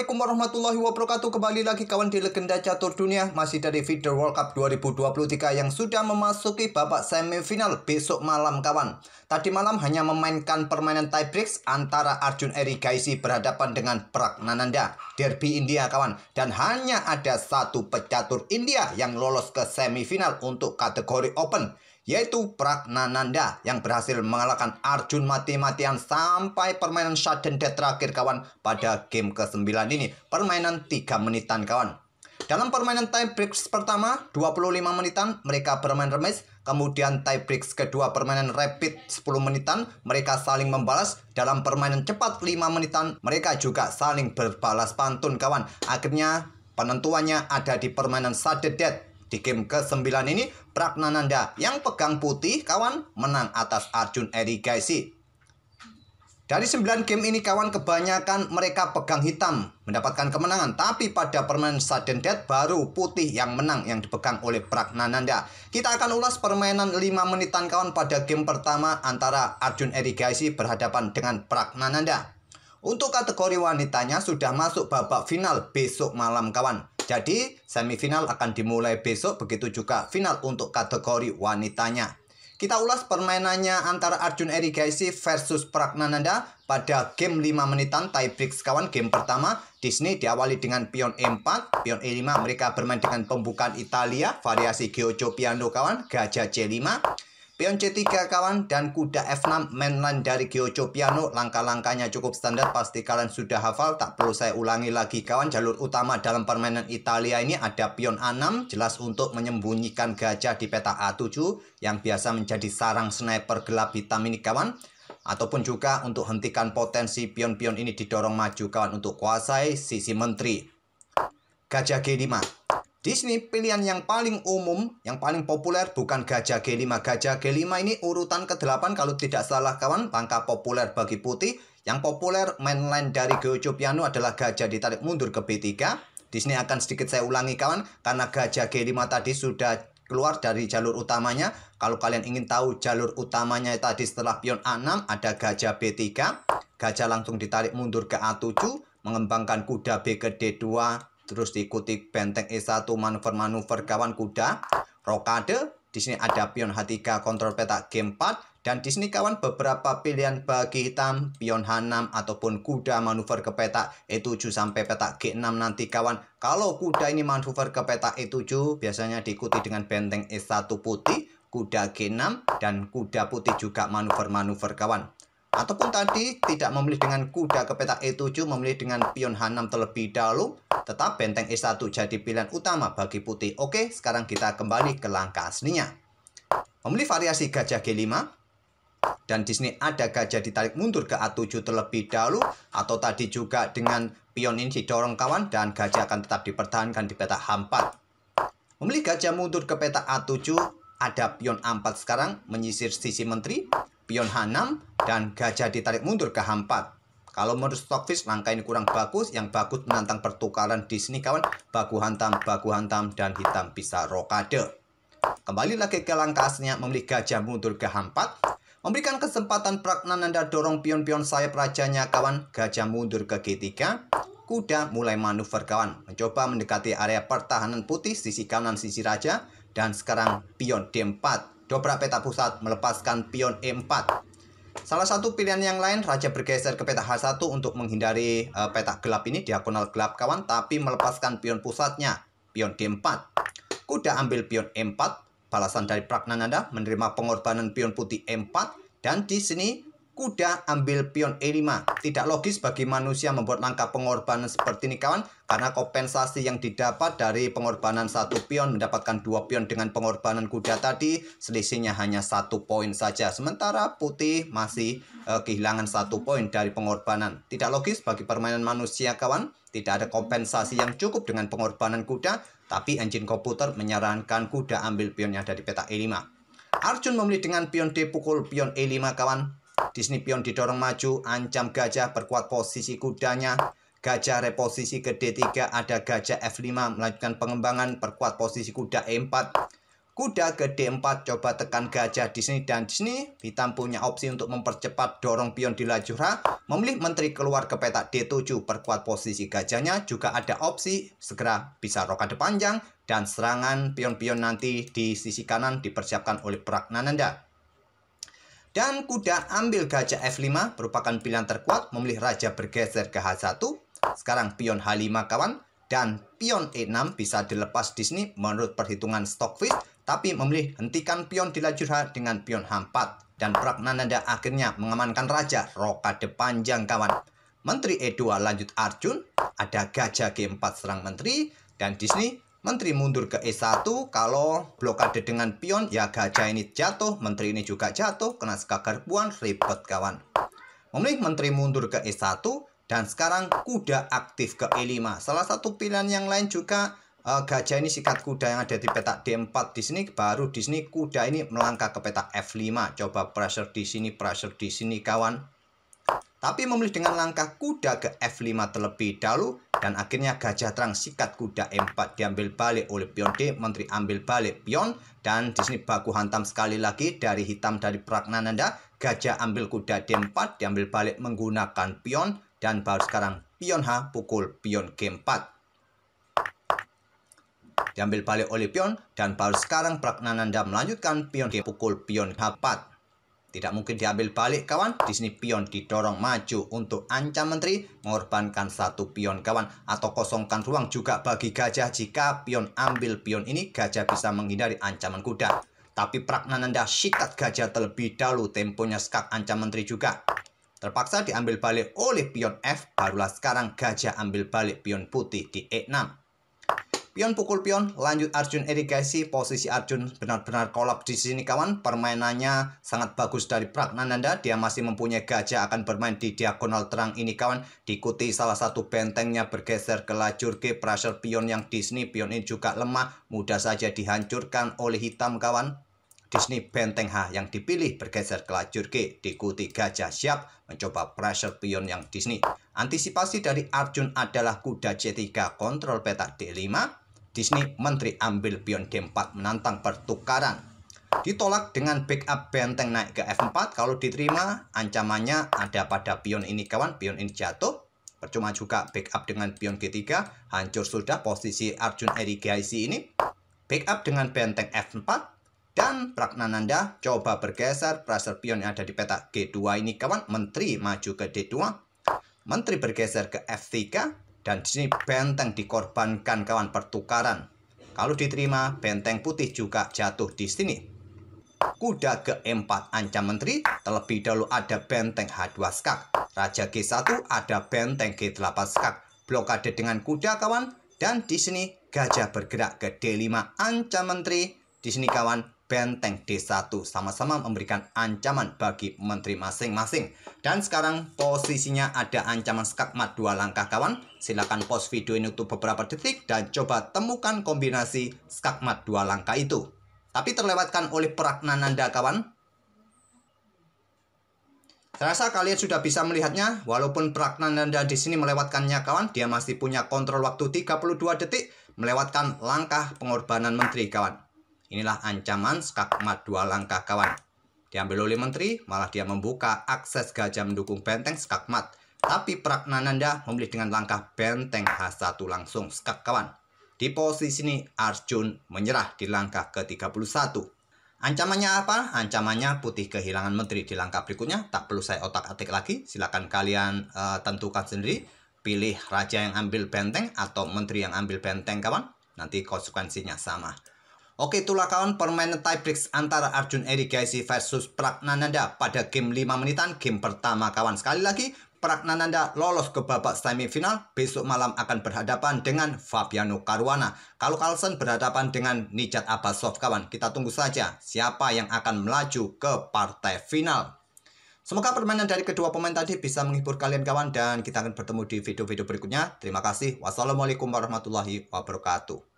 Assalamualaikum warahmatullahi wabarakatuh Kembali lagi kawan di Legenda Catur Dunia Masih dari Feeder World Cup 2023 Yang sudah memasuki babak semifinal Besok malam kawan Tadi malam hanya memainkan permainan tiebreaks Antara Arjun Eri Gaisi Berhadapan dengan Pragnananda Derby India kawan Dan hanya ada satu pecatur India Yang lolos ke semifinal Untuk kategori Open yaitu Pragnananda yang berhasil mengalahkan Arjun mati-matian sampai permainan sudden death terakhir kawan pada game ke-9 ini, permainan 3 menitan kawan. Dalam permainan time break pertama 25 menitan mereka bermain remis, kemudian tie break kedua permainan rapid 10 menitan mereka saling membalas, dalam permainan cepat 5 menitan mereka juga saling berbalas pantun kawan. Akhirnya penentuannya ada di permainan sudden death di game ke-9 ini Pragnananda yang pegang putih kawan menang atas Arjun Eri Gaisi. Dari 9 game ini kawan kebanyakan mereka pegang hitam mendapatkan kemenangan tapi pada permainan sudden death baru putih yang menang yang dipegang oleh Pragnananda. Kita akan ulas permainan 5 menitan kawan pada game pertama antara Arjun Eri Gaisi berhadapan dengan Pragnananda. Untuk kategori wanitanya sudah masuk babak final besok malam kawan. Jadi, semifinal akan dimulai besok, begitu juga final untuk kategori wanitanya. Kita ulas permainannya antara Arjun Erigaisi versus Pragnananda pada game 5 menitan tiebreak kawan game pertama. Di sini diawali dengan pion E4, pion E5 mereka bermain dengan pembukaan Italia, variasi Giojo Piano kawan, gajah C5. Pion C3 kawan dan kuda F6 mainline dari Gyojo Piano langkah-langkahnya cukup standar pasti kalian sudah hafal tak perlu saya ulangi lagi kawan jalur utama dalam permainan Italia ini ada pion A6 jelas untuk menyembunyikan gajah di peta A7 yang biasa menjadi sarang sniper gelap hitam ini kawan ataupun juga untuk hentikan potensi pion-pion ini didorong maju kawan untuk kuasai sisi menteri gajah G5 di sini pilihan yang paling umum, yang paling populer bukan gajah G5. Gajah G5 ini urutan ke-8 kalau tidak salah kawan, langkah populer bagi putih. Yang populer mainline dari Gojo Piano adalah gajah ditarik mundur ke B3. Di sini akan sedikit saya ulangi kawan, karena gajah G5 tadi sudah keluar dari jalur utamanya. Kalau kalian ingin tahu jalur utamanya tadi setelah pion A6 ada gajah B3. Gajah langsung ditarik mundur ke A7, mengembangkan kuda B ke D2, terus diikuti benteng E1 manuver-manuver kawan kuda, rokade, di sini ada pion H3 kontrol petak g 4 dan di sini kawan beberapa pilihan bagi hitam, pion H6 ataupun kuda manuver ke petak E7 sampai petak G6 nanti kawan. Kalau kuda ini manuver ke petak E7 biasanya diikuti dengan benteng E1 putih, kuda G6 dan kuda putih juga manuver-manuver kawan. Ataupun tadi tidak memilih dengan kuda ke petak E7, memilih dengan pion H6 terlebih dahulu, tetap benteng E1 jadi pilihan utama bagi putih. Oke, sekarang kita kembali ke langkah aslinya. Memilih variasi gajah G5, dan di sini ada gajah ditarik mundur ke A7 terlebih dahulu, atau tadi juga dengan pion ini didorong kawan, dan gajah akan tetap dipertahankan di petak H4. Memilih gajah mundur ke petak A7, ada pion A4 sekarang, menyisir sisi menteri, pion H6 dan gajah ditarik mundur ke H4. Kalau menurut Stockfish langkah ini kurang bagus, yang bagus menantang pertukaran di sini kawan, baku hantam, baku hantam, dan hitam bisa rokade. Kembali lagi ke langkah aslinya, memilih gajah mundur ke H4, memberikan kesempatan Pragnananda dorong pion-pion sayap rajanya kawan, gajah mundur ke G3, kuda mulai manuver kawan, mencoba mendekati area pertahanan putih sisi kanan sisi raja, dan sekarang pion D4 Dobrak peta pusat melepaskan pion E4. Salah satu pilihan yang lain, Raja bergeser ke peta H1 untuk menghindari uh, eh, peta gelap ini, diagonal gelap kawan, tapi melepaskan pion pusatnya, pion D4. Kuda ambil pion E4, balasan dari Pragnananda menerima pengorbanan pion putih E4, dan di sini kuda ambil pion E5. Tidak logis bagi manusia membuat langkah pengorbanan seperti ini kawan, karena kompensasi yang didapat dari pengorbanan satu pion mendapatkan dua pion dengan pengorbanan kuda tadi, selisihnya hanya satu poin saja. Sementara putih masih eh, kehilangan satu poin dari pengorbanan. Tidak logis bagi permainan manusia kawan, tidak ada kompensasi yang cukup dengan pengorbanan kuda, tapi engine komputer menyarankan kuda ambil pionnya dari peta E5. Arjun memilih dengan pion D pukul pion E5 kawan Disney pion didorong maju, ancam gajah perkuat posisi kudanya. Gajah reposisi ke D3, ada gajah F5 melanjutkan pengembangan perkuat posisi kuda E4. Kuda ke D4 coba tekan gajah di sini dan di sini hitam punya opsi untuk mempercepat dorong pion di lajur H. Memilih menteri keluar ke petak D7 perkuat posisi gajahnya juga ada opsi segera bisa rokade panjang dan serangan pion-pion nanti di sisi kanan dipersiapkan oleh Pragnananda. Dan kuda ambil gajah F5 merupakan pilihan terkuat memilih raja bergeser ke H1. Sekarang pion H5 kawan dan pion E6 bisa dilepas di sini menurut perhitungan Stockfish tapi memilih hentikan pion di lajur H dengan pion H4 dan Pragnananda akhirnya mengamankan raja rokade panjang kawan. Menteri E2 lanjut Arjun, ada gajah G4 serang menteri dan di sini Menteri mundur ke E1 kalau blokade dengan pion ya gajah ini jatuh, menteri ini juga jatuh, kena skakar puan, ribet kawan. Memilih menteri mundur ke E1 dan sekarang kuda aktif ke E5. Salah satu pilihan yang lain juga uh, gajah ini sikat kuda yang ada di petak D4 di sini baru di sini kuda ini melangkah ke petak F5. Coba pressure di sini, pressure di sini kawan tapi memilih dengan langkah kuda ke F5 terlebih dahulu dan akhirnya gajah terang sikat kuda m 4 diambil balik oleh pion D, menteri ambil balik pion dan di sini baku hantam sekali lagi dari hitam dari Pragnananda, gajah ambil kuda D4 diambil balik menggunakan pion dan baru sekarang pion H pukul pion G4 diambil balik oleh pion dan baru sekarang Pragnananda melanjutkan pion G pukul pion H4. Tidak mungkin diambil balik kawan. Di sini pion didorong maju untuk ancam menteri. Mengorbankan satu pion kawan. Atau kosongkan ruang juga bagi gajah. Jika pion ambil pion ini gajah bisa menghindari ancaman kuda. Tapi Pragnananda sikat gajah terlebih dahulu. Temponya skak ancam menteri juga. Terpaksa diambil balik oleh pion F. Barulah sekarang gajah ambil balik pion putih di E6. Pion pukul pion, lanjut Arjun erigasi. posisi Arjun benar-benar kolab di sini kawan. Permainannya sangat bagus dari Pragnananda, dia masih mempunyai gajah akan bermain di diagonal terang ini kawan. Diikuti salah satu bentengnya bergeser ke lajur ke pressure pion yang di sini, pion ini juga lemah, mudah saja dihancurkan oleh hitam kawan. Di sini benteng H yang dipilih bergeser ke lajur G, diikuti gajah siap mencoba pressure pion yang di sini. Antisipasi dari Arjun adalah kuda C3 kontrol petak D5, Disney Menteri ambil pion D4 menantang pertukaran. Ditolak dengan backup benteng naik ke F4. Kalau diterima, ancamannya ada pada pion ini kawan. Pion ini jatuh. Percuma juga backup dengan pion G3. Hancur sudah posisi Arjun Erigaisi ini. Backup dengan benteng F4. Dan Pragnananda coba bergeser pressure pion yang ada di peta G2 ini kawan. Menteri maju ke D2. Menteri bergeser ke F3. Dan di sini benteng dikorbankan kawan pertukaran. Kalau diterima, benteng putih juga jatuh di sini. Kuda G4 ancam menteri, terlebih dahulu ada benteng H2 skak. Raja G1 ada benteng G8 skak. Blokade dengan kuda kawan, dan di sini gajah bergerak ke D5 ancam menteri. Di sini kawan benteng D1 sama-sama memberikan ancaman bagi menteri masing-masing. Dan sekarang posisinya ada ancaman skakmat dua langkah kawan. Silakan pause video ini untuk beberapa detik dan coba temukan kombinasi skakmat dua langkah itu. Tapi terlewatkan oleh Nanda kawan. Terasa kalian sudah bisa melihatnya, walaupun Nanda di sini melewatkannya kawan, dia masih punya kontrol waktu 32 detik melewatkan langkah pengorbanan menteri kawan. Inilah ancaman skakmat dua langkah kawan. Diambil oleh menteri, malah dia membuka akses gajah mendukung benteng skakmat. Tapi Pragnananda memilih dengan langkah benteng H1 langsung skak kawan. Di posisi ini Arjun menyerah di langkah ke-31. Ancamannya apa? Ancamannya putih kehilangan menteri di langkah berikutnya. Tak perlu saya otak-atik lagi. Silakan kalian uh, tentukan sendiri. Pilih raja yang ambil benteng atau menteri yang ambil benteng, kawan. Nanti konsekuensinya sama. Oke itulah kawan permainan tiebreak antara Arjun Erigaisi versus Pragnananda pada game 5 menitan game pertama kawan. Sekali lagi Pragnananda lolos ke babak semifinal besok malam akan berhadapan dengan Fabiano Caruana. Kalau Carlson berhadapan dengan Nijat Abbasov kawan. Kita tunggu saja siapa yang akan melaju ke partai final. Semoga permainan dari kedua pemain tadi bisa menghibur kalian kawan dan kita akan bertemu di video-video berikutnya. Terima kasih. Wassalamualaikum warahmatullahi wabarakatuh.